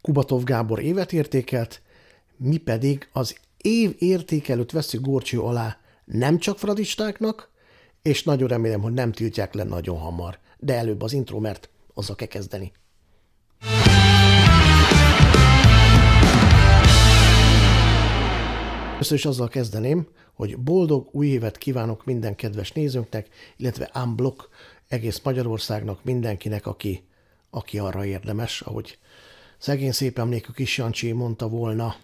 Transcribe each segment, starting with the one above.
Kubatov Gábor évet értékelt, mi pedig az év értékelőt veszük gorcső alá nem csak fradistáknak, és nagyon remélem, hogy nem tiltják le nagyon hamar. De előbb az intro, mert azzal kell kezdeni. Először is azzal kezdeném, hogy boldog új évet kívánok minden kedves nézőnknek, illetve unblock egész Magyarországnak, mindenkinek, aki, aki arra érdemes, ahogy Szegény szép emlékű kis Jancsi mondta volna.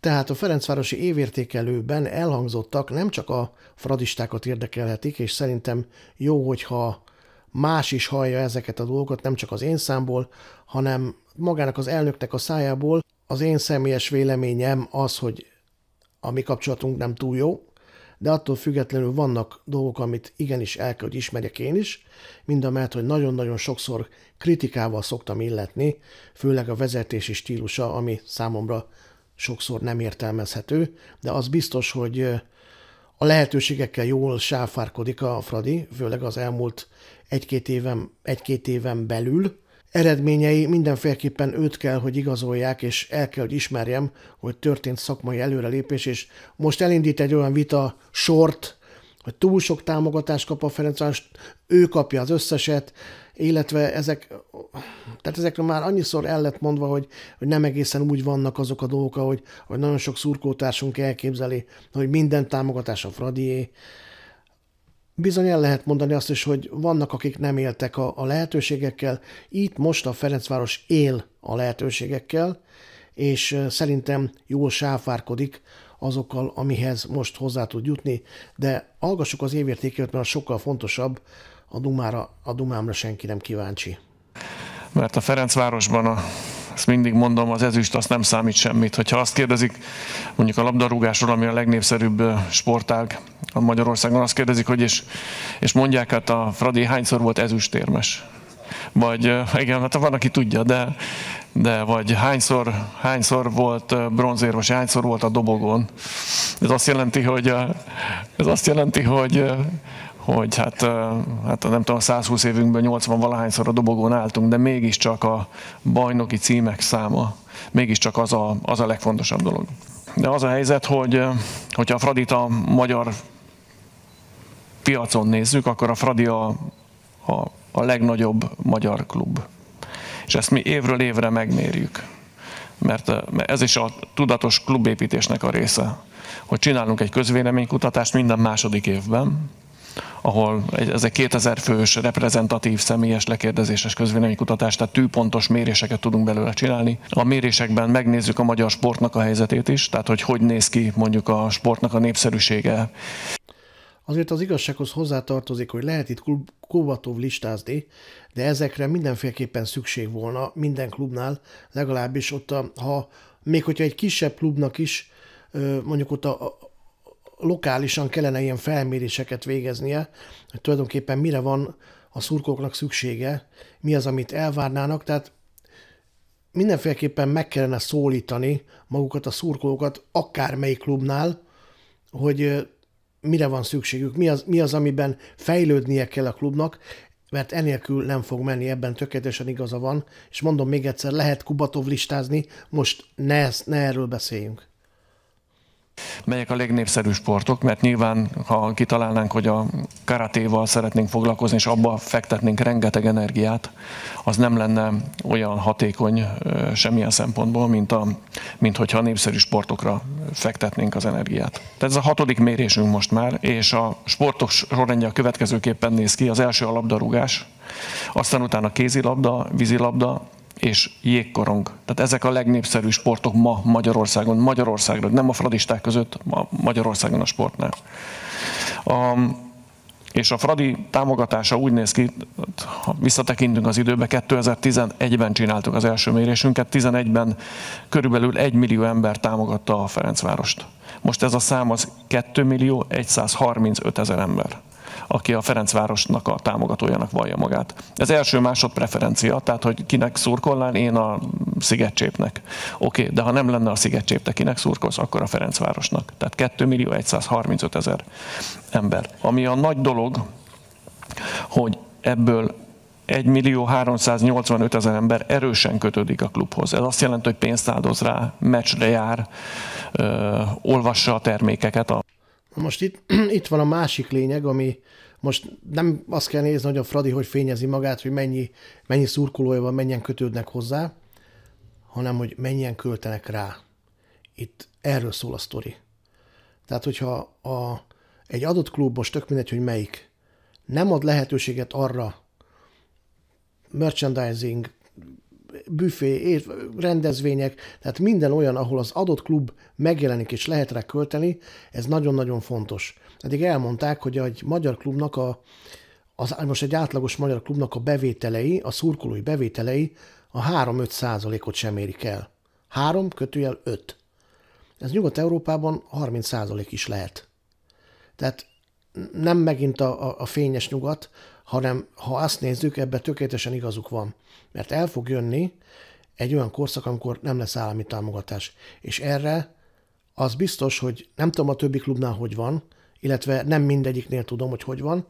Tehát a Ferencvárosi évértékelőben elhangzottak nem csak a fradistákat érdekelhetik, és szerintem jó, hogyha más is hallja ezeket a dolgokat, nem csak az én számból, hanem magának az elnöknek a szájából. Az én személyes véleményem az, hogy a mi kapcsolatunk nem túl jó, de attól függetlenül vannak dolgok, amit igenis el kell, hogy ismerjek én is, mind a mellett, hogy nagyon-nagyon sokszor kritikával szoktam illetni, főleg a vezetési stílusa, ami számomra sokszor nem értelmezhető, de az biztos, hogy a lehetőségekkel jól sáfárkodik a Fradi, főleg az elmúlt egy-két éven, egy éven belül, Eredményei mindenféleképpen őt kell, hogy igazolják, és el kell, hogy ismerjem, hogy történt szakmai előrelépés, és most elindít egy olyan vita sort, hogy túl sok támogatást kap a Ferencváros, ő kapja az összeset, illetve ezek, tehát ezekről már annyiszor el lett mondva, hogy, hogy nem egészen úgy vannak azok a dolgok, ahogy, hogy nagyon sok szurkótársunk elképzeli, hogy minden támogatás a Fradié, Bizony el lehet mondani azt is, hogy vannak, akik nem éltek a, a lehetőségekkel. Itt most a Ferencváros él a lehetőségekkel, és szerintem jól sávfárkodik azokkal, amihez most hozzá tud jutni, de hallgassuk az évértékét, mert sokkal fontosabb, a Dumára, a Dumámra senki nem kíváncsi. Mert a Ferencvárosban a ezt mindig mondom, az ezüst azt nem számít semmit. Hogyha azt kérdezik, mondjuk a labdarúgásról, ami a legnépszerűbb sportág a Magyarországon, azt kérdezik, hogy és, és mondják, hát a Fradi hányszor volt ezüstérmes? Vagy igen, hát van, aki tudja, de, de vagy hányszor, hányszor volt bronzérmes, hányszor volt a dobogon. Ez azt jelenti, hogy, ez azt jelenti, hogy, hogy hát, hát nem tudom, 120 évünkben 80 valahányszor a dobogón álltunk, de mégiscsak a bajnoki címek száma, mégiscsak az a, az a legfontosabb dolog. De az a helyzet, hogy hogyha a Fradit a magyar piacon nézzük, akkor a Fradi a, a, a legnagyobb magyar klub. És ezt mi évről évre megmérjük. Mert, mert ez is a tudatos klubépítésnek a része. Hogy csinálunk egy közvéleménykutatást minden második évben, ahol ez egy 2000 fős reprezentatív személyes lekérdezéses közvélemény kutatás, tehát tűpontos méréseket tudunk belőle csinálni. A mérésekben megnézzük a magyar sportnak a helyzetét is, tehát hogy hogy néz ki mondjuk a sportnak a népszerűsége. Azért az igazsághoz hozzátartozik, hogy lehet itt Kubatov listázni, de ezekre mindenféleképpen szükség volna minden klubnál, legalábbis ott, a, ha még hogyha egy kisebb klubnak is, mondjuk ott a, lokálisan kellene ilyen felméréseket végeznie, hogy tulajdonképpen mire van a szurkóknak szüksége, mi az, amit elvárnának, tehát mindenféleképpen meg kellene szólítani magukat a szurkolókat akármelyik klubnál, hogy mire van szükségük, mi az, mi az, amiben fejlődnie kell a klubnak, mert enélkül nem fog menni, ebben tökéletesen igaza van, és mondom még egyszer, lehet Kubatov listázni, most ne, ne erről beszéljünk. Melyek a legnépszerűbb sportok? Mert nyilván, ha kitalálnánk, hogy a karatéval szeretnénk foglalkozni, és abba fektetnénk rengeteg energiát, az nem lenne olyan hatékony semmilyen szempontból, mint, a, mint hogyha a népszerű sportokra fektetnénk az energiát. Tehát ez a hatodik mérésünk most már, és a sportok sorrendje a következőképpen néz ki. Az első a labdarúgás, aztán utána kézilabda, vízilabda, és jégkorong. Tehát ezek a legnépszerűbb sportok ma Magyarországon, Magyarországra, nem a fradisták között, ma Magyarországon a sportnál. A, és a Fradi támogatása úgy néz ki, ha visszatekintünk az időbe, 2011-ben csináltuk az első mérésünket, 11-ben körülbelül 1 millió ember támogatta a Ferencvárost. Most ez a szám az 2 millió 135 ezer ember aki a Ferencvárosnak a támogatójának vallja magát. Ez első másod preferencia, tehát hogy kinek szurkolnál, én a Szigetcsépnek. Oké, okay, de ha nem lenne a Szigetcsép, te kinek szurkolsz, akkor a Ferencvárosnak. Tehát 2 millió 135 ezer ember. Ami a nagy dolog, hogy ebből 1 millió 385 ezer ember erősen kötődik a klubhoz. Ez azt jelenti, hogy pénzt áldoz rá, meccsre jár, ö, olvassa a termékeket, a most itt, itt van a másik lényeg, ami most nem azt kell nézni, hogy a Fradi hogy fényezi magát, hogy mennyi, mennyi szurkolója van, mennyien kötődnek hozzá, hanem hogy mennyien költenek rá. Itt erről szól a sztori. Tehát, hogyha a, egy adott klub, most tök mindegy, hogy melyik, nem ad lehetőséget arra, merchandising, büfé, rendezvények, tehát minden olyan, ahol az adott klub megjelenik és lehet rá költeni, ez nagyon-nagyon fontos. Eddig elmondták, hogy egy magyar klubnak a, az, most egy átlagos magyar klubnak a bevételei, a szurkolói bevételei a 3-5 százalékot sem érik el. 3 kötőjel 5. Ez Nyugat-Európában 30 százalék is lehet. Tehát nem megint a, a, a fényes nyugat, hanem ha azt nézzük, ebben tökéletesen igazuk van. Mert el fog jönni egy olyan korszak, amikor nem lesz állami támogatás. És erre az biztos, hogy nem tudom a többi klubnál hogy van, illetve nem mindegyiknél tudom, hogy hogy van,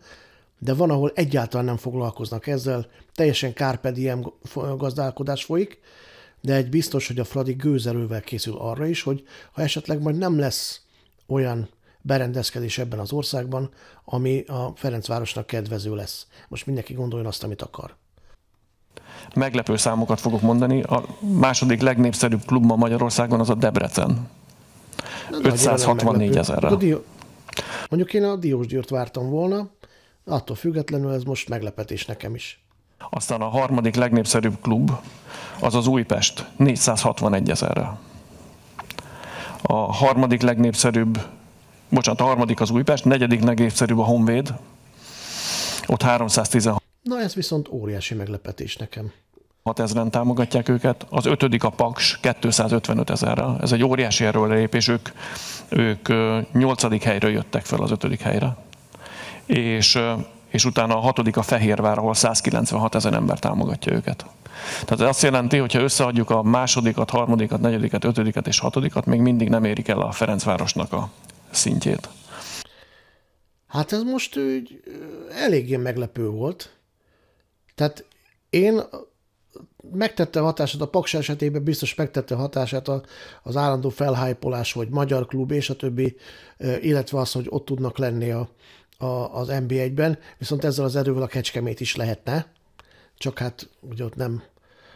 de van, ahol egyáltalán nem foglalkoznak ezzel, teljesen kárpediem gazdálkodás folyik, de egy biztos, hogy a Fradi gőzelővel készül arra is, hogy ha esetleg majd nem lesz olyan berendezkedés ebben az országban, ami a Ferencvárosnak kedvező lesz. Most mindenki gondoljon azt, amit akar. Meglepő számokat fogok mondani. A második legnépszerűbb klub ma Magyarországon az a Debrecen. Na, 564 ezerre. Dió... Mondjuk én a Győrt vártam volna, attól függetlenül ez most meglepetés nekem is. Aztán a harmadik legnépszerűbb klub az az Újpest, 461 ezerre. A harmadik legnépszerűbb, bocsánat, a harmadik az Újpest, negyedik legnépszerűbb a Honvéd, ott 316 Na ez viszont óriási meglepetés nekem. 6 ezeren támogatják őket, az ötödik a Paks 255 ezerrel. Ez egy óriási erőlépés, ők, ők 8. helyről jöttek fel az ötödik helyre. És, és utána a hatodik a Fehérvár, ahol 196 ezer ember támogatja őket. Tehát ez azt jelenti, hogy ha összeadjuk a másodikat, harmadikat, negyediket, ötödiket és hatodikat, még mindig nem érik el a Ferencvárosnak a szintjét. Hát ez most úgy eléggé meglepő volt. Tehát én megtette a hatását, a Paks esetében biztos megtette a hatását az állandó felhájpolás, hogy magyar klub, és a többi, illetve az, hogy ott tudnak lenni a, a, az NB1-ben, viszont ezzel az erővel a kecskemét is lehetne, csak hát ugye ott nem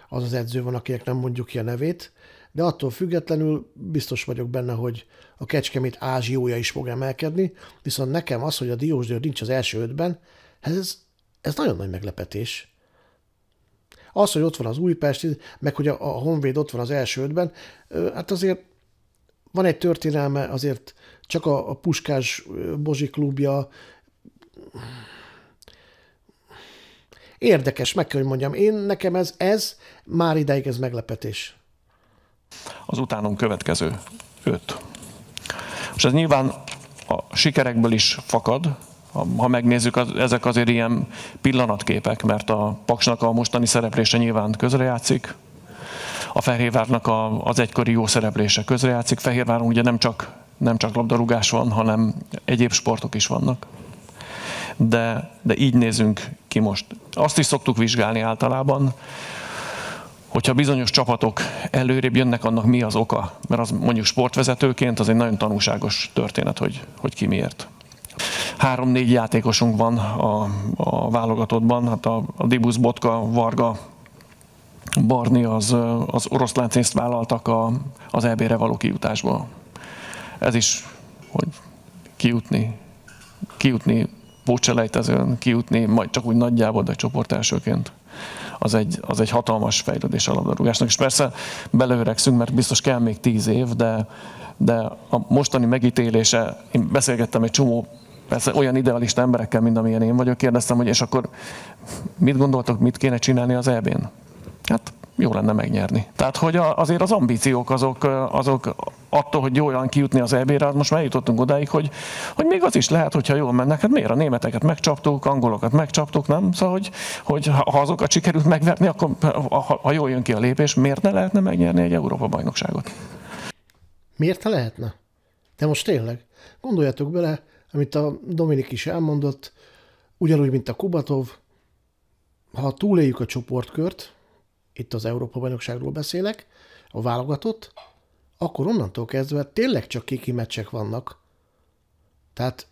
az az edző van, akinek nem mondjuk ki a nevét, de attól függetlenül biztos vagyok benne, hogy a kecskemét ázsiója is fog emelkedni, viszont nekem az, hogy a Diósdőr nincs az első ötben, hát ez ez nagyon nagy meglepetés. Az, hogy ott van az Újpest, meg hogy a, a Honvéd ott van az első ötben, hát azért van egy történelme, azért csak a, a Puskás Bozsi klubja érdekes, meg kell, hogy mondjam. Én nekem ez, ez már ideig ez meglepetés. Az utánom következő öt. És ez nyilván a sikerekből is fakad, ha megnézzük, az, ezek azért ilyen pillanatképek, mert a Paksnak a mostani szereplése nyilván közrejátszik, a Fehérvárnak a, az egykori jó szereplése közrejátszik. Fehérváron ugye nem csak, nem csak labdarúgás van, hanem egyéb sportok is vannak. De, de így nézünk ki most. Azt is szoktuk vizsgálni általában, hogyha bizonyos csapatok előrébb jönnek, annak mi az oka? Mert az mondjuk sportvezetőként az egy nagyon tanulságos történet, hogy, hogy ki miért három-négy játékosunk van a, a válogatottban, hát a, a Dibusz Botka, Varga, Barni az, az oroszlán vállaltak a, az EB-re való kijutásból. Ez is, hogy kijutni, kijutni pótselejtezőn, kijutni majd csak úgy nagyjából, de csoport elsőként. Az egy, az egy hatalmas fejlődés a labdarúgásnak. És persze beleöregszünk, mert biztos kell még tíz év, de, de a mostani megítélése, én beszélgettem egy csomó persze olyan idealista emberekkel, mint amilyen én vagyok, kérdeztem, hogy és akkor mit gondoltok, mit kéne csinálni az EB-n? Hát jó lenne megnyerni. Tehát, hogy azért az ambíciók azok, azok attól, hogy jól kijutni az EB-re, most már jutottunk odáig, hogy, hogy még az is lehet, hogyha jól mennek. Hát miért a németeket megcsaptuk, angolokat megcsaptuk, nem? Szóval, hogy, hogy ha azokat sikerült megverni, akkor ha, ha jól jön ki a lépés, miért ne lehetne megnyerni egy Európa-bajnokságot? Miért ne lehetne? De most tényleg, gondoljatok bele, amit a Dominik is elmondott, ugyanúgy, mint a Kubatov, ha túléljük a csoportkört, itt az Európa-bajnokságról beszélek, a válogatott, akkor onnantól kezdve tényleg csak kiki meccsek vannak. Tehát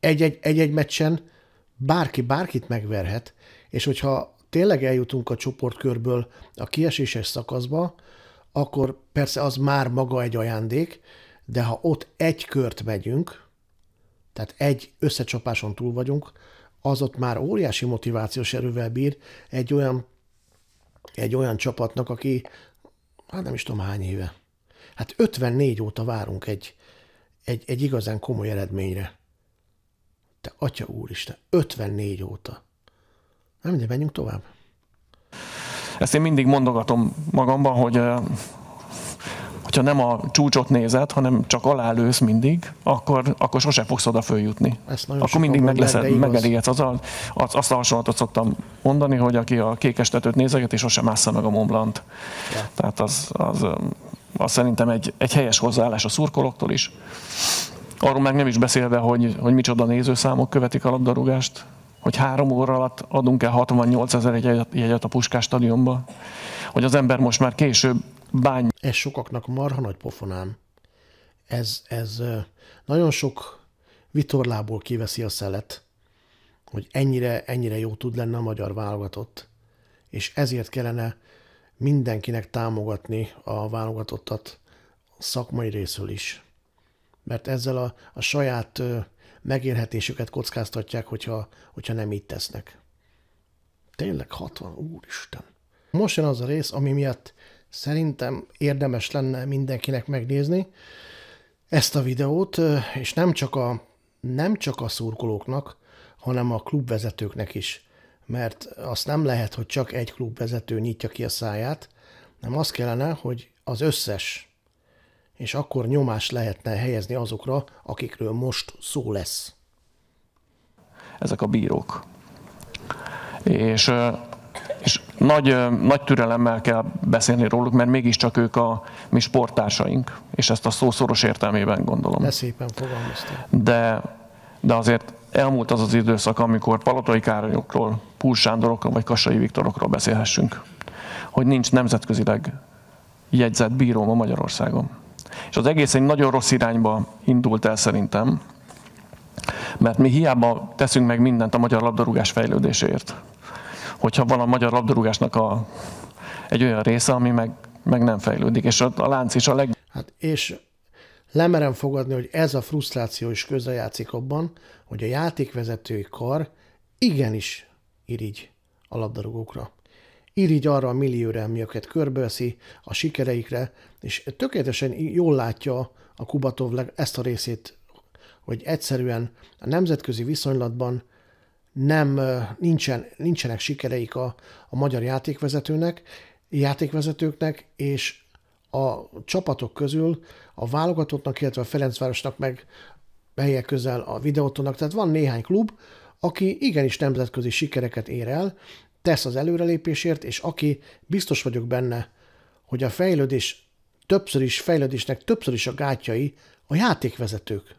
egy-egy meccsen bárki bárkit megverhet, és hogyha tényleg eljutunk a csoportkörből a kieséses szakaszba, akkor persze az már maga egy ajándék, de ha ott egy kört megyünk, tehát egy összecsapáson túl vagyunk, az ott már óriási motivációs erővel bír egy olyan, egy olyan csapatnak, aki hát nem is tudom hány éve. Hát 54 óta várunk egy, egy, egy igazán komoly eredményre. Te atya úristen, 54 óta. Nem, de menjünk tovább. Ezt én mindig mondogatom magamban, hogy hogyha nem a csúcsot nézed, hanem csak alálősz mindig, akkor, akkor sose fogsz oda följutni. Akkor mindig meg leszed, megelégedsz. Az az, azt a hasonlatot szoktam mondani, hogy aki a kékes tetőt nézeget, és sose mássza meg a momblant. Ja. Tehát az, az, az, szerintem egy, egy helyes hozzáállás a szurkolóktól is. Arról meg nem is beszélve, hogy, hogy micsoda nézőszámok követik a labdarúgást, hogy három óra alatt adunk el 68 ezer jegyet a Puskás stadionba, hogy az ember most már később bány. Ez sokaknak marha nagy pofonám. Ez, ez nagyon sok vitorlából kiveszi a szelet, hogy ennyire, ennyire jó tud lenne a magyar válogatott, és ezért kellene mindenkinek támogatni a válogatottat szakmai részről is. Mert ezzel a, a saját megérhetésüket kockáztatják, hogyha, hogyha nem így tesznek. Tényleg 60, úristen. Most jön az a rész, ami miatt Szerintem érdemes lenne mindenkinek megnézni ezt a videót, és nem csak a, nem csak a szurkolóknak, hanem a klubvezetőknek is. Mert azt nem lehet, hogy csak egy klubvezető nyitja ki a száját, nem az kellene, hogy az összes és akkor nyomást lehetne helyezni azokra, akikről most szó lesz. Ezek a bírók. És nagy, nagy türelemmel kell beszélni róluk, mert mégiscsak ők a mi sportársaink, és ezt a szó szoros értelmében gondolom. De szépen fogalmaztál. De, de azért elmúlt az az időszak, amikor Palotai Károlyokról, Púl Sándorokról vagy Kassai Viktorokról beszélhessünk, hogy nincs nemzetközileg jegyzett bíróm a Magyarországon. És az egész egy nagyon rossz irányba indult el szerintem, mert mi hiába teszünk meg mindent a magyar labdarúgás fejlődéséért hogyha van a magyar labdarúgásnak a, egy olyan része, ami meg, meg nem fejlődik, és a lánc is a leg... Hát és lemerem fogadni, hogy ez a frusztráció is közrejátszik abban, hogy a játékvezetői kar igenis irigy a labdarúgókra. Irigy arra a millióra, ami őket körbeveszi, a sikereikre, és tökéletesen jól látja a Kubatov ezt a részét, hogy egyszerűen a nemzetközi viszonylatban nem, nincsen, nincsenek sikereik a, a magyar játékvezetőnek, játékvezetőknek, és a csapatok közül a válogatottnak, illetve a Ferencvárosnak meg helye közel a videótonnak, tehát van néhány klub, aki igenis nemzetközi sikereket ér el, tesz az előrelépésért, és aki biztos vagyok benne, hogy a fejlődés többször is, fejlődésnek többször is a gátjai a játékvezetők.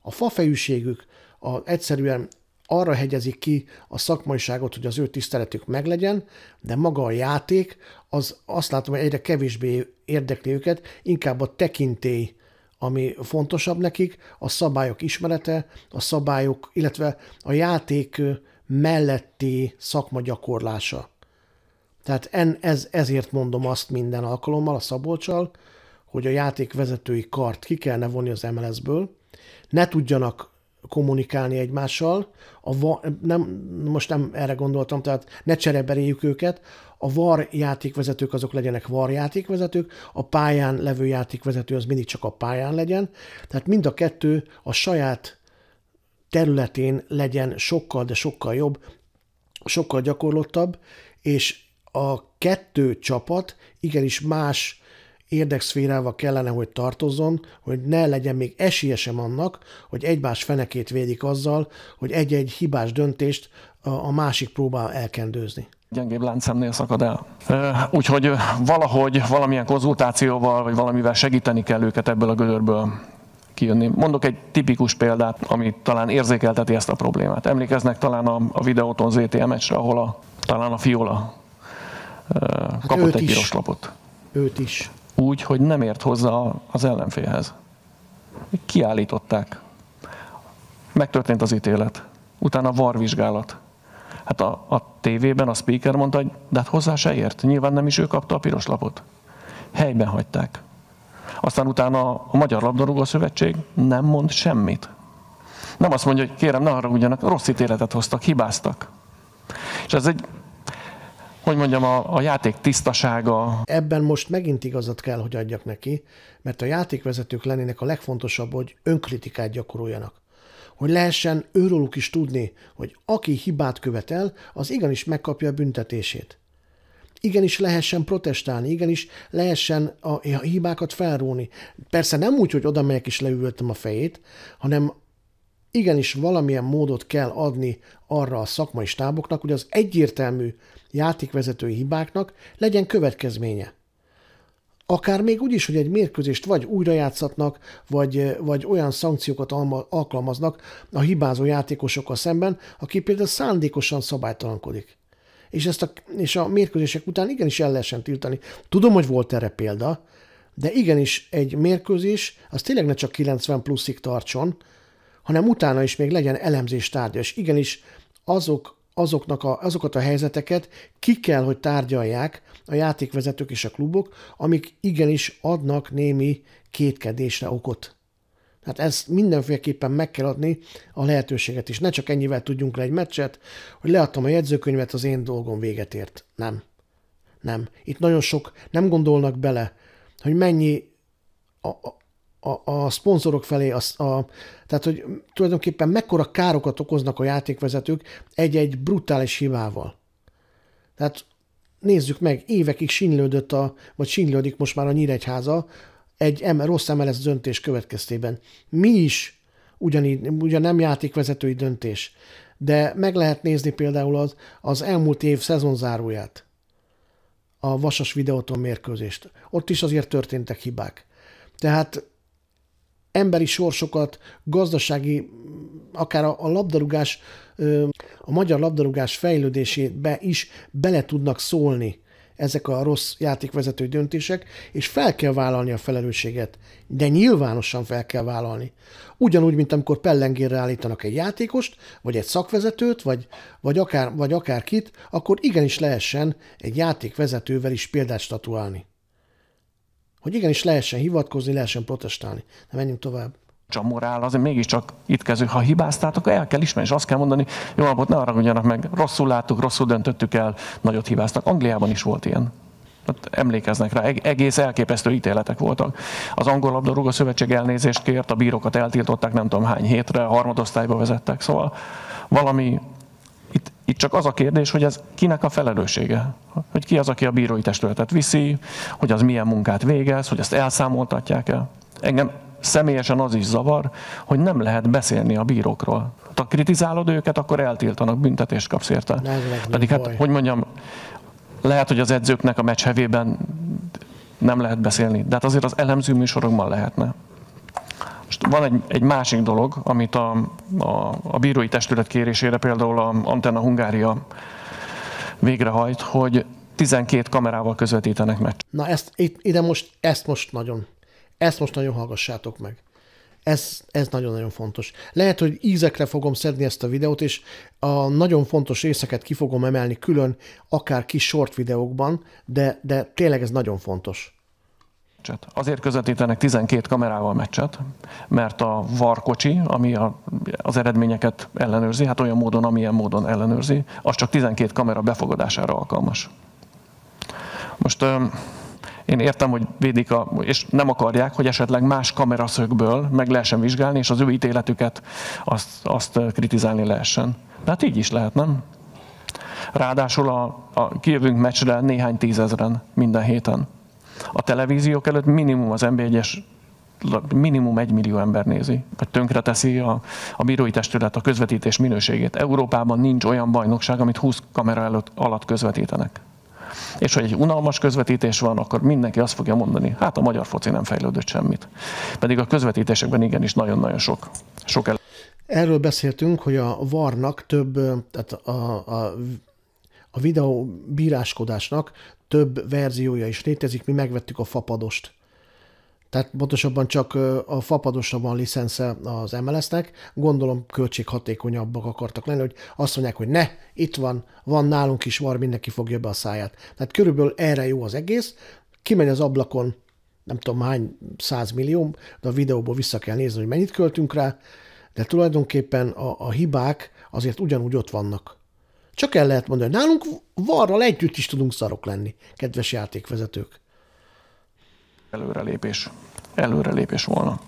A fafejűségük, a egyszerűen arra hegyezik ki a szakmaiságot, hogy az ő tiszteletük meglegyen, de maga a játék, az azt látom, hogy egyre kevésbé érdekli őket, inkább a tekintély ami fontosabb nekik, a szabályok ismerete, a szabályok, illetve a játék melletti szakma gyakorlása. Tehát en, ez, ezért mondom azt minden alkalommal a Szabolcsal, hogy a játékvezetői kart ki kellene vonni az MLS-ből, ne tudjanak kommunikálni egymással, a va nem, most nem erre gondoltam, tehát ne csereberéljük őket, a VAR játékvezetők azok legyenek VAR játékvezetők, a pályán levő játékvezető az mindig csak a pályán legyen, tehát mind a kettő a saját területén legyen sokkal, de sokkal jobb, sokkal gyakorlottabb, és a kettő csapat igenis más érdekszférával kellene, hogy tartozzon, hogy ne legyen még esélye sem annak, hogy egymás fenekét védik azzal, hogy egy-egy hibás döntést a másik próbál elkendőzni gyengébb láncemnél szakad el. Úgyhogy valahogy valamilyen konzultációval, vagy valamivel segíteni kell őket ebből a gödörből kijönni. Mondok egy tipikus példát, ami talán érzékelteti ezt a problémát. Emlékeznek talán a, a videóton ZTM-esre, ahol a, talán a Fiola hát kapott egy piros lapot. Őt is úgy, hogy nem ért hozzá az ellenfélhez. Kiállították. Megtörtént az ítélet. Utána a varvizsgálat. Hát a, a tévében a speaker mondta, hogy de hát hozzá se ért. Nyilván nem is ő kapta a piros lapot. Helyben hagyták. Aztán utána a Magyar Labdarúgó Szövetség nem mond semmit. Nem azt mondja, hogy kérem, ne haragudjanak, rossz ítéletet hoztak, hibáztak. És ez egy hogy mondjam, a, a játék tisztasága. Ebben most megint igazat kell, hogy adjak neki, mert a játékvezetők lennének a legfontosabb, hogy önkritikát gyakoroljanak hogy lehessen őróluk is tudni, hogy aki hibát követel, az igenis megkapja a büntetését. Igenis lehessen protestálni, igenis lehessen a hibákat felrúni. Persze nem úgy, hogy oda megyek és leültem a fejét, hanem igenis valamilyen módot kell adni arra a szakmai stáboknak, hogy az egyértelmű játékvezetői hibáknak legyen következménye. Akár még úgy is, hogy egy mérkőzést vagy újrajátszatnak, vagy, vagy olyan szankciókat alkalmaznak a hibázó játékosokkal szemben, aki például szándékosan szabálytalankodik. És, ezt a, és a mérkőzések után igenis el lehessen tiltani. Tudom, hogy volt erre példa, de igenis egy mérkőzés az tényleg ne csak 90 pluszig tartson, hanem utána is még legyen elemzés tárgya, és igenis azok, azoknak a, azokat a helyzeteket ki kell, hogy tárgyalják a játékvezetők és a klubok, amik igenis adnak némi kétkedésre okot. Tehát ezt mindenféleképpen meg kell adni a lehetőséget is. Ne csak ennyivel tudjunk le egy meccset, hogy leadtam a jegyzőkönyvet, az én dolgom véget ért. Nem. Nem. Itt nagyon sok nem gondolnak bele, hogy mennyi a, a, a, a szponzorok felé, a, a, tehát hogy tulajdonképpen mekkora károkat okoznak a játékvezetők egy-egy brutális hibával. Tehát nézzük meg, évekig sínylődött a, vagy sínylődik most már a Nyíregyháza egy em, rossz MLS döntés következtében. Mi is ugyanígy, ugyan nem játékvezetői döntés, de meg lehet nézni például az, az elmúlt év szezonzáróját, a Vasas videóton mérkőzést. Ott is azért történtek hibák. Tehát emberi sorsokat, gazdasági, akár a, a labdarúgás, a magyar labdarúgás fejlődésébe is bele tudnak szólni ezek a rossz játékvezető döntések, és fel kell vállalni a felelősséget. De nyilvánosan fel kell vállalni. Ugyanúgy, mint amikor pellengérre állítanak egy játékost, vagy egy szakvezetőt, vagy, vagy, akár, vagy akárkit, akkor igenis lehessen egy játékvezetővel is példát statuálni hogy igenis lehessen hivatkozni, lehessen protestálni. De menjünk tovább a morál, azért mégiscsak itt kezdő. Ha hibáztátok, el kell ismerni, és azt kell mondani, jó napot, ne haragudjanak meg, rosszul láttuk, rosszul döntöttük el, nagyot hibáztak. Angliában is volt ilyen. Hát emlékeznek rá, egész elképesztő ítéletek voltak. Az angol labdarúgó szövetség elnézést kért, a bírókat eltiltották nem tudom hány hétre, a harmadosztályba vezettek, szóval valami itt csak az a kérdés, hogy ez kinek a felelőssége? Hogy ki az, aki a bírói testületet viszi, hogy az milyen munkát végez, hogy ezt elszámoltatják el. Engem személyesen az is zavar, hogy nem lehet beszélni a bírókról. Ha kritizálod őket, akkor eltiltanak, büntetést kapsz érte. Pedig hát, baj. hogy mondjam, lehet, hogy az edzőknek a meccs hevében nem lehet beszélni, de hát azért az elemző műsorokban lehetne. Most van egy, egy másik dolog, amit a, a, a bírói testület kérésére például a Antenna Hungária végrehajt, hogy 12 kamerával közvetítenek meg. Na ezt, ide most, ezt most nagyon, ezt most nagyon hallgassátok meg. Ez, ez nagyon-nagyon fontos. Lehet, hogy ízekre fogom szedni ezt a videót, és a nagyon fontos részeket ki fogom emelni külön, akár kis short videókban, de, de tényleg ez nagyon fontos meccset. Azért közvetítenek 12 kamerával meccset, mert a varkocsi, ami a, az eredményeket ellenőrzi, hát olyan módon, amilyen módon ellenőrzi, az csak 12 kamera befogadására alkalmas. Most én értem, hogy védik, a, és nem akarják, hogy esetleg más kameraszögből meg lehessen vizsgálni, és az ő ítéletüket azt, azt kritizálni lehessen. De hát így is lehet, nem? Ráadásul a, a kijövünk meccsre néhány tízezren minden héten a televíziók előtt minimum az MB1-es minimum egy millió ember nézi, vagy tönkreteszi a, a bírói testület a közvetítés minőségét. Európában nincs olyan bajnokság, amit 20 kamera előtt, alatt közvetítenek. És hogy egy unalmas közvetítés van, akkor mindenki azt fogja mondani, hát a magyar foci nem fejlődött semmit. Pedig a közvetítésekben igenis nagyon-nagyon sok, sok el- Erről beszéltünk, hogy a varnak több, tehát a, a a videó bíráskodásnak több verziója is létezik, mi megvettük a fapadost. Tehát pontosabban csak a fapadosra van licensze az MLS-nek, gondolom költséghatékonyabbak akartak lenni, hogy azt mondják, hogy ne, itt van, van nálunk is var, mindenki fogja be a száját. Tehát körülbelül erre jó az egész, kimegy az ablakon, nem tudom hány százmillió, de a videóból vissza kell nézni, hogy mennyit költünk rá, de tulajdonképpen a, a hibák azért ugyanúgy ott vannak. Csak el lehet mondani, nálunk varral együtt is tudunk szarok lenni, kedves játékvezetők. Előrelépés. Előrelépés volna.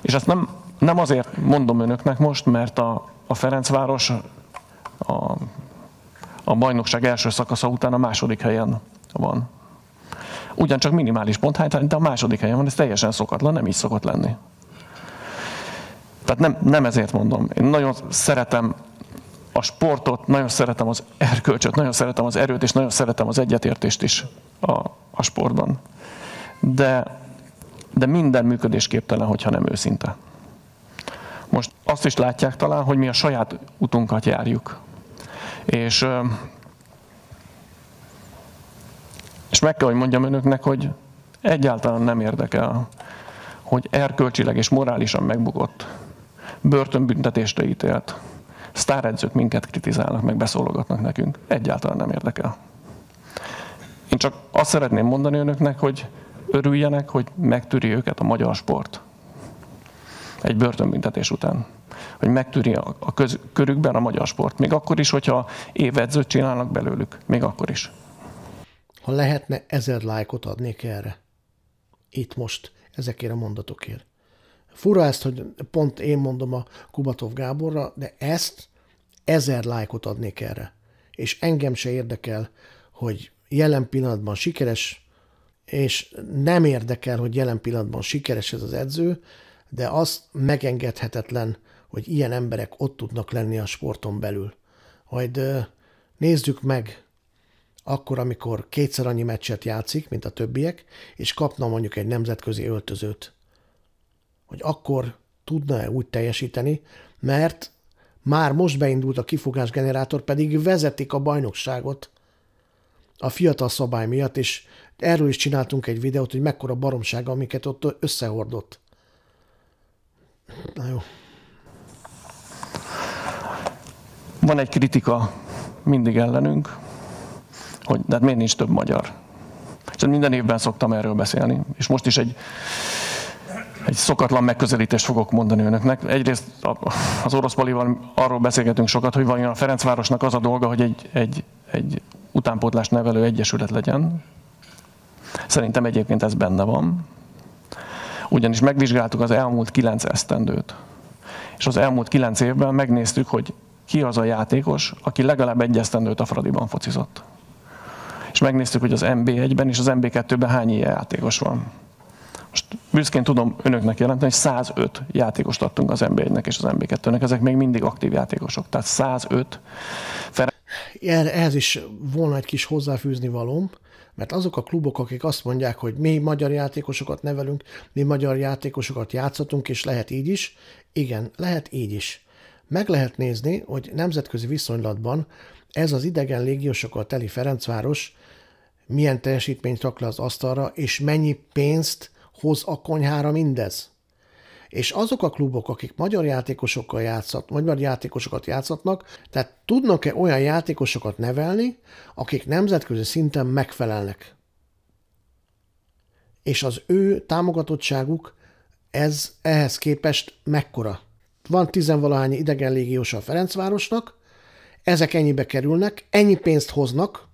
És ezt nem, nem azért mondom önöknek most, mert a, a Ferencváros a, a bajnokság első szakasza után a második helyen van. Ugyancsak minimális ponthány, de a második helyen van, ez teljesen szokatlan, nem így szokott lenni. Tehát nem, nem ezért mondom. Én nagyon szeretem a sportot, nagyon szeretem az erkölcsöt, nagyon szeretem az erőt, és nagyon szeretem az egyetértést is a, a sportban. De, de minden működésképtelen, hogyha nem őszinte. Most azt is látják talán, hogy mi a saját utunkat járjuk. És, és meg kell, hogy mondjam önöknek, hogy egyáltalán nem érdekel, hogy erkölcsileg és morálisan megbukott, börtönbüntetésre ítélt, sztáredzők minket kritizálnak, meg beszólogatnak nekünk. Egyáltalán nem érdekel. Én csak azt szeretném mondani önöknek, hogy örüljenek, hogy megtűri őket a magyar sport. Egy börtönbüntetés után. Hogy megtűri a, köz, körükben a magyar sport. Még akkor is, hogyha évedzőt csinálnak belőlük. Még akkor is. Ha lehetne, ezer lájkot adnék erre. Itt most, ezekért a mondatokért. Fura ezt, hogy pont én mondom a Kubatov Gáborra, de ezt ezer lájkot adnék erre. És engem se érdekel, hogy jelen pillanatban sikeres, és nem érdekel, hogy jelen pillanatban sikeres ez az edző, de az megengedhetetlen, hogy ilyen emberek ott tudnak lenni a sporton belül. Majd nézzük meg akkor, amikor kétszer annyi meccset játszik, mint a többiek, és kapna mondjuk egy nemzetközi öltözőt hogy akkor tudna-e úgy teljesíteni, mert már most beindult a kifogásgenerátor, pedig vezetik a bajnokságot a fiatal szabály miatt, és erről is csináltunk egy videót, hogy mekkora baromság, amiket ott összehordott. Na jó. Van egy kritika mindig ellenünk, hogy de hát miért nincs több magyar. És szóval minden évben szoktam erről beszélni, és most is egy egy szokatlan megközelítést fogok mondani önöknek. Egyrészt az orosz palival arról beszélgetünk sokat, hogy vajon a Ferencvárosnak az a dolga, hogy egy, egy, egy utánpótlás nevelő egyesület legyen. Szerintem egyébként ez benne van. Ugyanis megvizsgáltuk az elmúlt kilenc esztendőt. És az elmúlt kilenc évben megnéztük, hogy ki az a játékos, aki legalább egy esztendőt a Fradiban focizott. És megnéztük, hogy az MB1-ben és az MB2-ben hány ilyen játékos van most büszkén tudom önöknek jelenteni, hogy 105 játékost adtunk az NB1-nek és az NB2-nek, ezek még mindig aktív játékosok. Tehát 105. Fer- ehhez is volna egy kis hozzáfűzni valóm, mert azok a klubok, akik azt mondják, hogy mi magyar játékosokat nevelünk, mi magyar játékosokat játszatunk, és lehet így is, igen, lehet így is. Meg lehet nézni, hogy nemzetközi viszonylatban ez az idegen légiósokkal teli Ferencváros milyen teljesítményt rak le az asztalra, és mennyi pénzt hoz a konyhára mindez? És azok a klubok, akik magyar játékosokkal játszat, magyar játékosokat játszatnak, tehát tudnak-e olyan játékosokat nevelni, akik nemzetközi szinten megfelelnek? És az ő támogatottságuk ez ehhez képest mekkora? Van tizenvalahány idegen légiós a Ferencvárosnak, ezek ennyibe kerülnek, ennyi pénzt hoznak,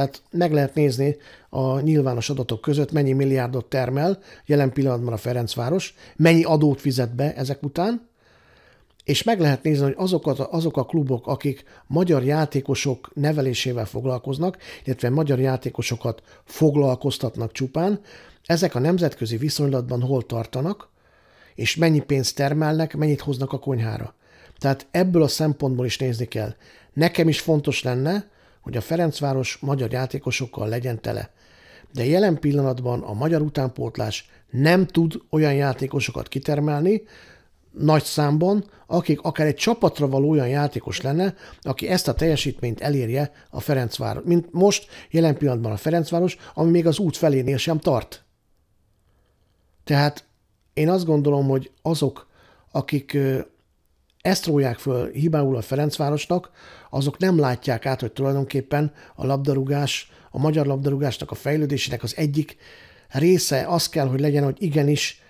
tehát meg lehet nézni a nyilvános adatok között, mennyi milliárdot termel jelen pillanatban a Ferencváros, mennyi adót fizet be ezek után, és meg lehet nézni, hogy azokat, azok a klubok, akik magyar játékosok nevelésével foglalkoznak, illetve magyar játékosokat foglalkoztatnak csupán, ezek a nemzetközi viszonylatban hol tartanak, és mennyi pénzt termelnek, mennyit hoznak a konyhára. Tehát ebből a szempontból is nézni kell. Nekem is fontos lenne, hogy a Ferencváros magyar játékosokkal legyen tele, de jelen pillanatban a magyar utánpótlás nem tud olyan játékosokat kitermelni, nagy számban, akik akár egy csapatra való olyan játékos lenne, aki ezt a teljesítményt elérje a Ferencváros, mint most jelen pillanatban a Ferencváros, ami még az út felénél sem tart. Tehát én azt gondolom, hogy azok, akik ezt róják föl hibául a Ferencvárosnak, azok nem látják át, hogy tulajdonképpen a labdarúgás, a magyar labdarúgásnak a fejlődésének az egyik része az kell, hogy legyen, hogy igenis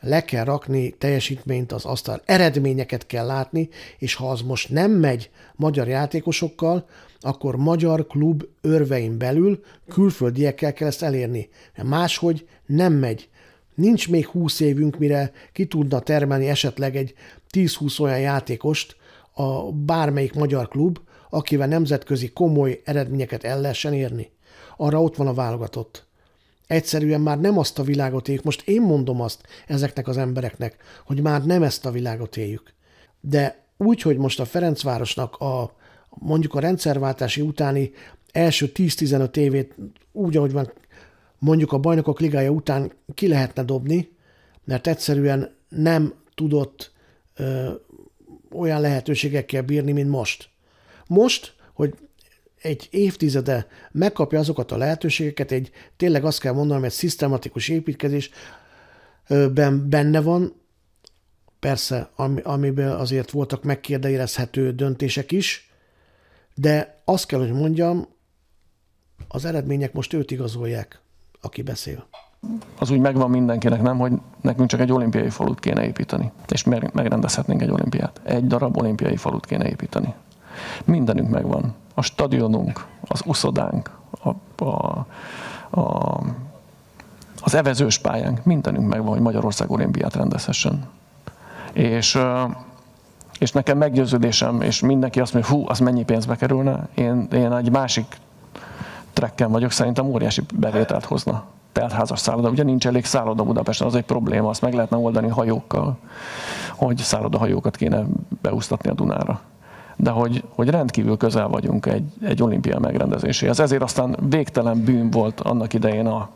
le kell rakni teljesítményt az asztal, eredményeket kell látni, és ha az most nem megy magyar játékosokkal, akkor magyar klub örvein belül külföldiekkel kell ezt elérni, mert máshogy nem megy. Nincs még húsz évünk, mire ki tudna termelni esetleg egy 10-20 olyan játékost a bármelyik magyar klub, akivel nemzetközi komoly eredményeket el lehessen érni. Arra ott van a válogatott. Egyszerűen már nem azt a világot éljük, most én mondom azt ezeknek az embereknek, hogy már nem ezt a világot éljük. De úgy, hogy most a Ferencvárosnak a mondjuk a rendszerváltási utáni első 10-15 évét úgy, ahogy van mondjuk a bajnokok ligája után ki lehetne dobni, mert egyszerűen nem tudott ö, olyan lehetőségekkel bírni, mint most. Most, hogy egy évtizede megkapja azokat a lehetőségeket, egy tényleg azt kell mondanom, egy szisztematikus építkezésben benne van, persze, amiből amiben azért voltak megkérdőjelezhető döntések is, de azt kell, hogy mondjam, az eredmények most őt igazolják, aki beszél az úgy megvan mindenkinek, nem, hogy nekünk csak egy olimpiai falut kéne építeni, és megrendezhetnénk egy olimpiát. Egy darab olimpiai falut kéne építeni. Mindenünk megvan. A stadionunk, az uszodánk, a, a, a, az evezős pályánk, mindenünk megvan, hogy Magyarország olimpiát rendezhessen. És, és nekem meggyőződésem, és mindenki azt mondja, hú, az mennyi pénzbe kerülne, én, én egy másik trekken vagyok, szerintem óriási bevételt hozna teltházas szálloda. Ugye nincs elég szálloda Budapesten, az egy probléma, azt meg lehetne oldani hajókkal, hogy szállodahajókat kéne beúsztatni a Dunára. De hogy, hogy rendkívül közel vagyunk egy, egy olimpia megrendezéséhez. Ezért aztán végtelen bűn volt annak idején a,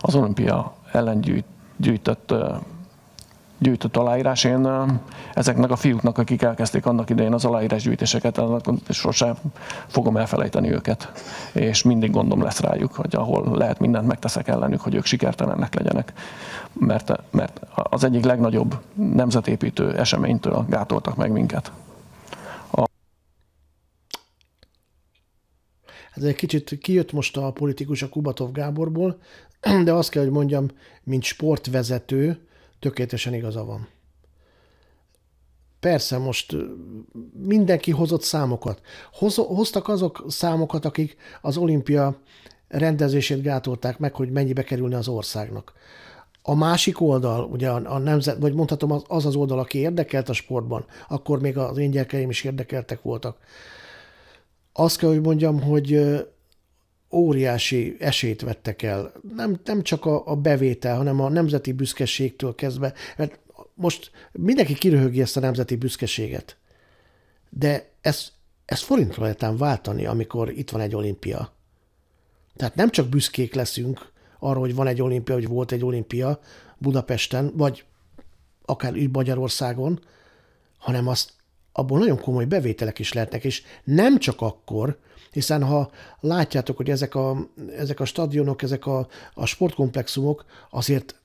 az olimpia ellen gyűjt, gyűjtött gyűjtött aláírás. Én ezeknek a fiúknak, akik elkezdték annak idején az aláírásgyűjtéseket, sosem fogom elfelejteni őket. És mindig gondom lesz rájuk, hogy ahol lehet mindent megteszek ellenük, hogy ők sikertelenek legyenek. Mert, mert az egyik legnagyobb nemzetépítő eseménytől gátoltak meg minket. Hát ez egy kicsit kijött most a politikus a Kubatov Gáborból, de azt kell, hogy mondjam, mint sportvezető, tökéletesen igaza van. Persze, most mindenki hozott számokat. Hoz, hoztak azok számokat, akik az olimpia rendezését gátolták meg, hogy mennyibe kerülne az országnak. A másik oldal, ugye a, a nemzet, vagy mondhatom az, az az oldal, aki érdekelt a sportban, akkor még az én gyerekeim is érdekeltek voltak. Azt kell, hogy mondjam, hogy óriási esélyt vettek el. Nem, nem csak a, a bevétel, hanem a nemzeti büszkeségtől kezdve. Mert most mindenki kiröhögi ezt a nemzeti büszkeséget. De ez, ez forintra lehetán váltani, amikor itt van egy olimpia. Tehát nem csak büszkék leszünk arra, hogy van egy olimpia, hogy volt egy olimpia Budapesten, vagy akár így Magyarországon, hanem azt abból nagyon komoly bevételek is lehetnek, és nem csak akkor, hiszen ha látjátok, hogy ezek a, ezek a stadionok, ezek a, a sportkomplexumok azért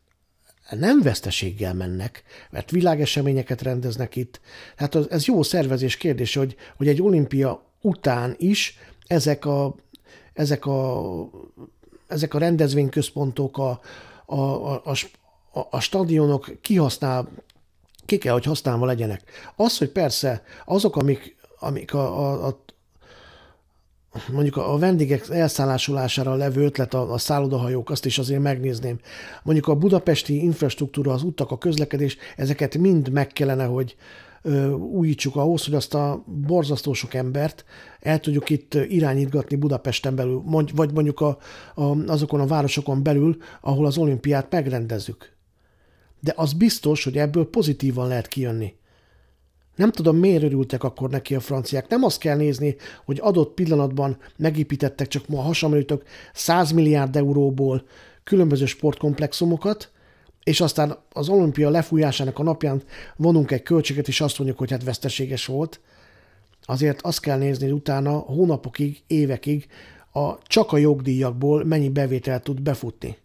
nem veszteséggel mennek, mert világeseményeket rendeznek itt. Hát az, ez jó szervezés kérdés, hogy, hogy egy olimpia után is ezek a, ezek a, ezek a rendezvényközpontok, a, a, a, a, a stadionok kihasznál, ki kell, hogy használva legyenek. Az, hogy persze azok, amik, amik a, a, a mondjuk a vendégek elszállásolására levő ötlet, a, a szállodahajók, azt is azért megnézném. Mondjuk a budapesti infrastruktúra, az utak, a közlekedés, ezeket mind meg kellene, hogy ö, újítsuk ahhoz, hogy azt a borzasztó sok embert el tudjuk itt irányítgatni Budapesten belül, vagy mondjuk a, a, azokon a városokon belül, ahol az olimpiát megrendezzük. De az biztos, hogy ebből pozitívan lehet kijönni. Nem tudom, miért örültek akkor neki a franciák. Nem azt kell nézni, hogy adott pillanatban megépítettek, csak ma hasamlőtök 100 milliárd euróból különböző sportkomplexumokat, és aztán az olimpia lefújásának a napján vonunk egy költséget, és azt mondjuk, hogy hát veszteséges volt. Azért azt kell nézni, hogy utána hónapokig, évekig a, csak a jogdíjakból mennyi bevételt tud befutni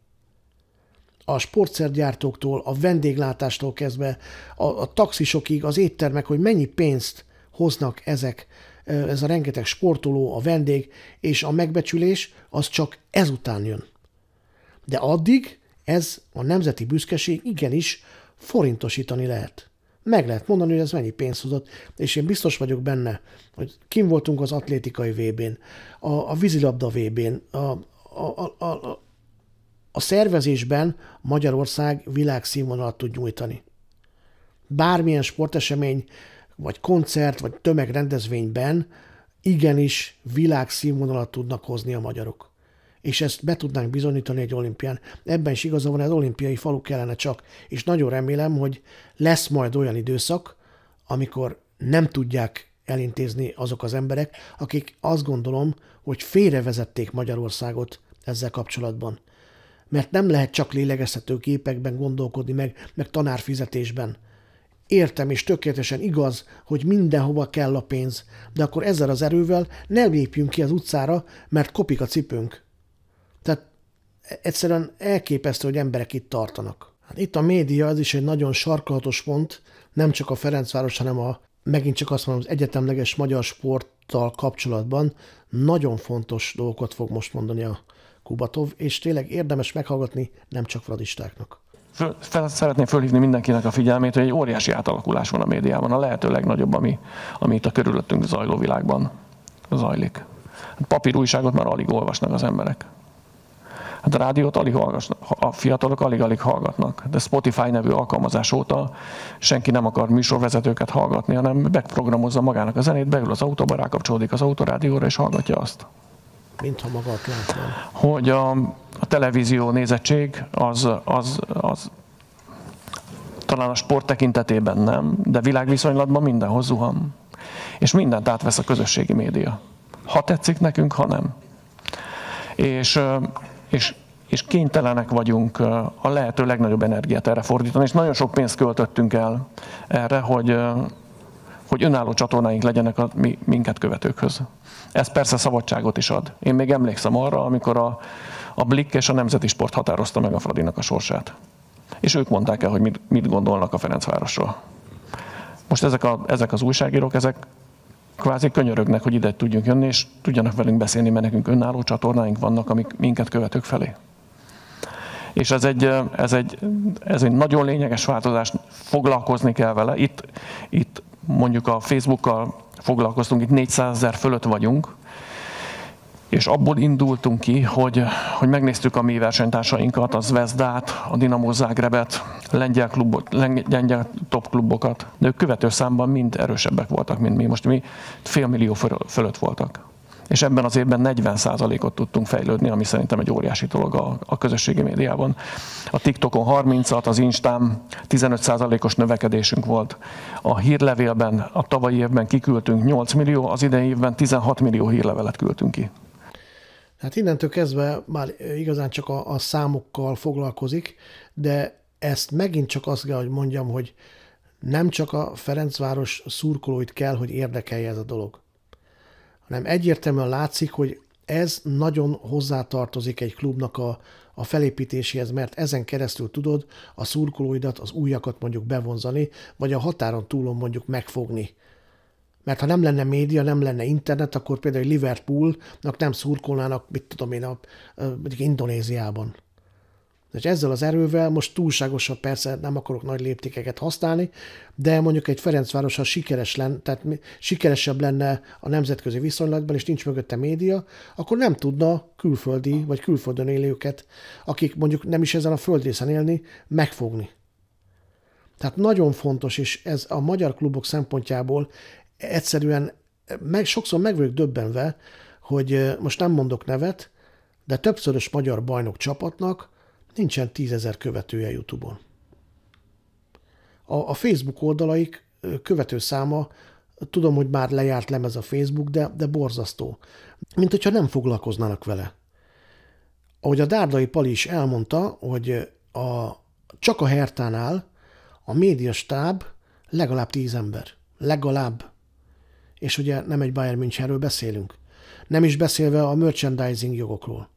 a sportszergyártóktól, a vendéglátástól kezdve, a, a taxisokig, az éttermek, hogy mennyi pénzt hoznak ezek, ez a rengeteg sportoló, a vendég, és a megbecsülés az csak ezután jön. De addig ez a nemzeti büszkeség igenis forintosítani lehet. Meg lehet mondani, hogy ez mennyi pénzt hozott, és én biztos vagyok benne, hogy kim voltunk az atlétikai VB-n, a, a vízilabda VB-n, a, a, a, a, a szervezésben Magyarország világszínvonalat tud nyújtani. Bármilyen sportesemény, vagy koncert, vagy tömegrendezvényben igenis világszínvonalat tudnak hozni a magyarok. És ezt be tudnánk bizonyítani egy olimpián. Ebben is igaza van, az olimpiai falu kellene csak. És nagyon remélem, hogy lesz majd olyan időszak, amikor nem tudják elintézni azok az emberek, akik azt gondolom, hogy félrevezették Magyarországot ezzel kapcsolatban mert nem lehet csak lélegezhető képekben gondolkodni meg, meg tanárfizetésben. Értem, és tökéletesen igaz, hogy mindenhova kell a pénz, de akkor ezzel az erővel ne lépjünk ki az utcára, mert kopik a cipőnk. Tehát egyszerűen elképesztő, hogy emberek itt tartanak. Hát itt a média, ez is egy nagyon sarkalatos pont, nem csak a Ferencváros, hanem a, megint csak azt mondom, az egyetemleges magyar sporttal kapcsolatban nagyon fontos dolgokat fog most mondani a Kubatov, és tényleg érdemes meghallgatni nem csak fradistáknak. Föl, szeretném fölhívni mindenkinek a figyelmét, hogy egy óriási átalakulás van a médiában, a lehető legnagyobb, ami, ami itt a körülöttünk zajló világban zajlik. Hát papír újságot már alig olvasnak az emberek. Hát a rádiót alig hallgatnak, a fiatalok alig-alig hallgatnak, de Spotify nevű alkalmazás óta senki nem akar műsorvezetőket hallgatni, hanem megprogramozza magának a zenét, beül az autóba, rákapcsolódik az autorádióra és hallgatja azt mintha magat látnám. Hogy a, a televízió nézettség az, az, az talán a sport tekintetében nem, de világviszonylatban mindenhoz zuhan. És mindent átvesz a közösségi média. Ha tetszik nekünk, ha nem. És, és, és kénytelenek vagyunk a lehető legnagyobb energiát erre fordítani, és nagyon sok pénzt költöttünk el erre, hogy hogy önálló csatornáink legyenek a mi, minket követőkhöz. Ez persze szabadságot is ad. Én még emlékszem arra, amikor a, a Blick és a Nemzeti Sport határozta meg a Fradinak a sorsát. És ők mondták el, hogy mit, mit gondolnak a Ferencvárosról. Most ezek, a, ezek az újságírók, ezek kvázi könyörögnek, hogy ide tudjunk jönni, és tudjanak velünk beszélni, mert nekünk önálló csatornáink vannak, amik minket követők felé. És ez egy, ez egy, ez egy nagyon lényeges változás, foglalkozni kell vele. Itt, itt mondjuk a Facebookkal foglalkoztunk, itt 400 ezer fölött vagyunk, és abból indultunk ki, hogy, hogy megnéztük a mi versenytársainkat, a Zvezdát, a Dinamo Zágrebet, lengyel, klubot, lengyel top klubokat, de ők követő számban mind erősebbek voltak, mint mi. Most mi félmillió millió fölött voltak és ebben az évben 40%-ot tudtunk fejlődni, ami szerintem egy óriási dolog a, a közösségi médiában. A TikTokon 30-at, az Instán 15%-os növekedésünk volt. A hírlevélben a tavalyi évben kiküldtünk 8 millió, az idei évben 16 millió hírlevelet küldtünk ki. Hát innentől kezdve már igazán csak a, a számokkal foglalkozik, de ezt megint csak azt kell, hogy mondjam, hogy nem csak a Ferencváros szurkolóit kell, hogy érdekelje ez a dolog hanem egyértelműen látszik, hogy ez nagyon hozzátartozik egy klubnak a, a felépítéséhez, mert ezen keresztül tudod a szurkolóidat, az újakat mondjuk bevonzani, vagy a határon túlon mondjuk megfogni. Mert ha nem lenne média, nem lenne internet, akkor például Liverpoolnak nem szurkolnának, mit tudom én, a, mondjuk Indonéziában. De ezzel az erővel most túlságosan persze nem akarok nagy léptékeket használni, de mondjuk egy Ferencváros, ha sikeres lenne, tehát sikeresebb lenne a nemzetközi viszonylatban, és nincs mögötte média, akkor nem tudna külföldi vagy külföldön élőket, akik mondjuk nem is ezen a földrészen élni, megfogni. Tehát nagyon fontos, és ez a magyar klubok szempontjából egyszerűen meg, sokszor meg vagyok döbbenve, hogy most nem mondok nevet, de többszörös magyar bajnok csapatnak nincsen tízezer követője YouTube-on. A, a Facebook oldalaik követő száma, tudom, hogy már lejárt lemez a Facebook, de, de borzasztó. Mint hogyha nem foglalkoznának vele. Ahogy a Dárdai Pali is elmondta, hogy a, csak a Hertánál a médiastáb legalább tíz ember. Legalább. És ugye nem egy Bayern Münchenről beszélünk. Nem is beszélve a merchandising jogokról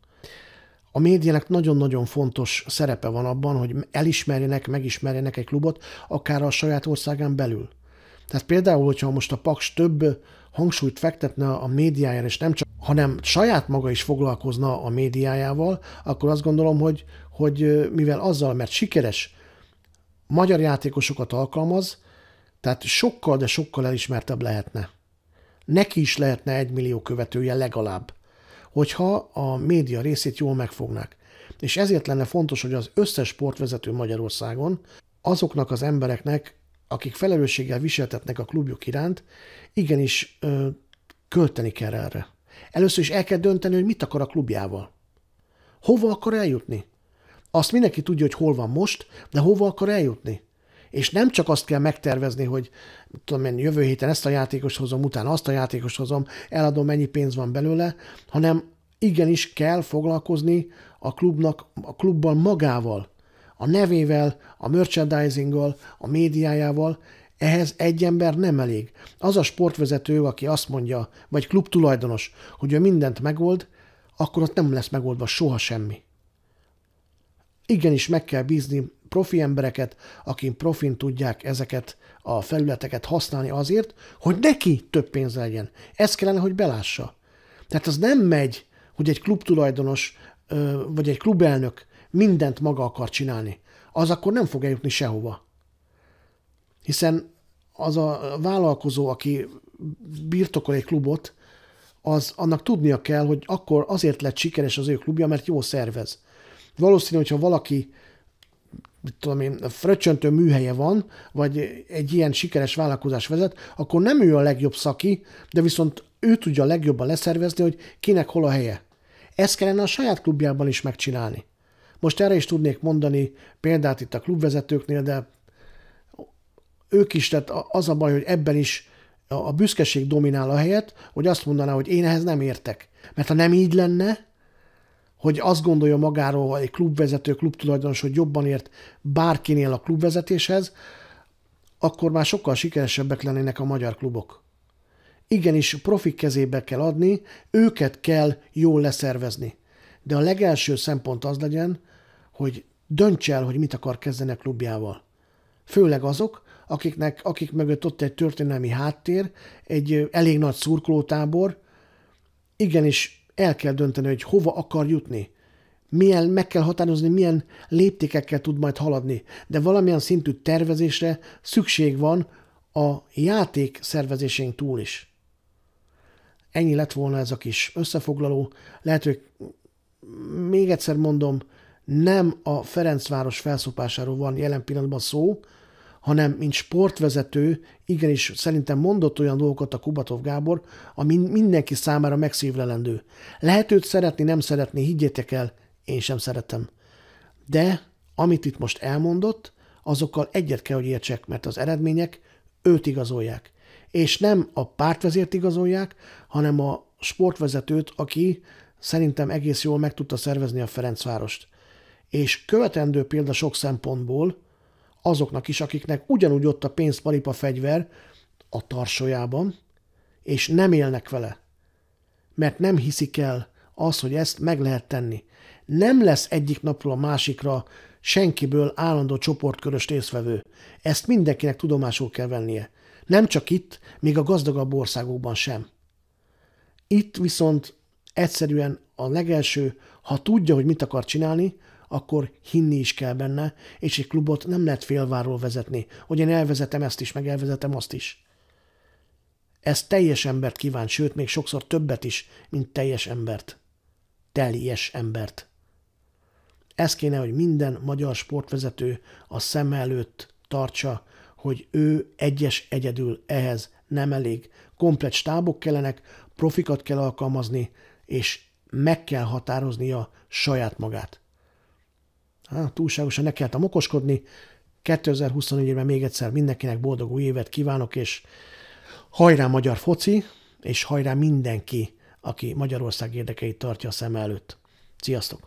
a médiának nagyon-nagyon fontos szerepe van abban, hogy elismerjenek, megismerjenek egy klubot, akár a saját országán belül. Tehát például, hogyha most a Paks több hangsúlyt fektetne a médiájára, és nem csak, hanem saját maga is foglalkozna a médiájával, akkor azt gondolom, hogy, hogy mivel azzal, mert sikeres, magyar játékosokat alkalmaz, tehát sokkal, de sokkal elismertebb lehetne. Neki is lehetne egy millió követője legalább hogyha a média részét jól megfognák. És ezért lenne fontos, hogy az összes sportvezető Magyarországon azoknak az embereknek, akik felelősséggel viseltetnek a klubjuk iránt, igenis ö, költeni kell erre. Először is el kell dönteni, hogy mit akar a klubjával. Hova akar eljutni? Azt mindenki tudja, hogy hol van most, de hova akar eljutni? és nem csak azt kell megtervezni, hogy tudom én, jövő héten ezt a játékost hozom, utána azt a játékost hozom, eladom, mennyi pénz van belőle, hanem igenis kell foglalkozni a klubnak, a klubban magával, a nevével, a merchandising a médiájával, ehhez egy ember nem elég. Az a sportvezető, aki azt mondja, vagy klubtulajdonos, hogy ő mindent megold, akkor ott nem lesz megoldva soha semmi. Igenis meg kell bízni profi embereket, akik profin tudják ezeket a felületeket használni azért, hogy neki több pénz legyen. Ez kellene, hogy belássa. Tehát az nem megy, hogy egy klubtulajdonos vagy egy klubelnök mindent maga akar csinálni. Az akkor nem fog eljutni sehova. Hiszen az a vállalkozó, aki birtokol egy klubot, az annak tudnia kell, hogy akkor azért lett sikeres az ő klubja, mert jó szervez. Valószínű, hogyha valaki mit tudom én, fröccsöntő műhelye van, vagy egy ilyen sikeres vállalkozás vezet, akkor nem ő a legjobb szaki, de viszont ő tudja a legjobban leszervezni, hogy kinek hol a helye. Ezt kellene a saját klubjában is megcsinálni. Most erre is tudnék mondani példát itt a klubvezetőknél, de ők is, tehát az a baj, hogy ebben is a büszkeség dominál a helyet, hogy azt mondaná, hogy én ehhez nem értek. Mert ha nem így lenne, hogy azt gondolja magáról egy klubvezető, klubtulajdonos, hogy jobban ért bárkinél a klubvezetéshez, akkor már sokkal sikeresebbek lennének a magyar klubok. Igenis, profik kezébe kell adni, őket kell jól leszervezni. De a legelső szempont az legyen, hogy dönts el, hogy mit akar kezdeni a klubjával. Főleg azok, akiknek, akik mögött ott egy történelmi háttér, egy elég nagy szurkolótábor, igenis el kell dönteni, hogy hova akar jutni. Milyen, meg kell határozni, milyen léptékekkel tud majd haladni, de valamilyen szintű tervezésre szükség van a játék szervezésén túl is. Ennyi lett volna ez a kis összefoglaló. Lehet, hogy még egyszer mondom, nem a Ferencváros felszopásáról van jelen pillanatban szó, hanem mint sportvezető, igenis szerintem mondott olyan dolgokat a Kubatov Gábor, ami mindenki számára megszívlelendő. Lehet őt szeretni, nem szeretni, higgyétek el, én sem szeretem. De amit itt most elmondott, azokkal egyet kell, hogy értsek, mert az eredmények őt igazolják. És nem a pártvezért igazolják, hanem a sportvezetőt, aki szerintem egész jól meg tudta szervezni a Ferencvárost. És követendő példa sok szempontból, azoknak is, akiknek ugyanúgy ott a pénz paripa fegyver a tarsójában, és nem élnek vele, mert nem hiszik el az, hogy ezt meg lehet tenni. Nem lesz egyik napról a másikra senkiből állandó csoportkörös részvevő. Ezt mindenkinek tudomásul kell vennie. Nem csak itt, még a gazdagabb országokban sem. Itt viszont egyszerűen a legelső, ha tudja, hogy mit akar csinálni, akkor hinni is kell benne, és egy klubot nem lehet félváról vezetni, hogy én elvezetem ezt is, meg elvezetem azt is. Ez teljes embert kíván, sőt, még sokszor többet is, mint teljes embert. Teljes embert. Ez kéne, hogy minden magyar sportvezető a szem előtt tartsa, hogy ő egyes egyedül ehhez nem elég. Komplett stábok kellenek, profikat kell alkalmazni, és meg kell határoznia saját magát túlságosan ne kellett okoskodni. 2024-ben még egyszer mindenkinek boldog új évet kívánok, és hajrá magyar foci, és hajrá mindenki, aki Magyarország érdekeit tartja a szem előtt. Sziasztok!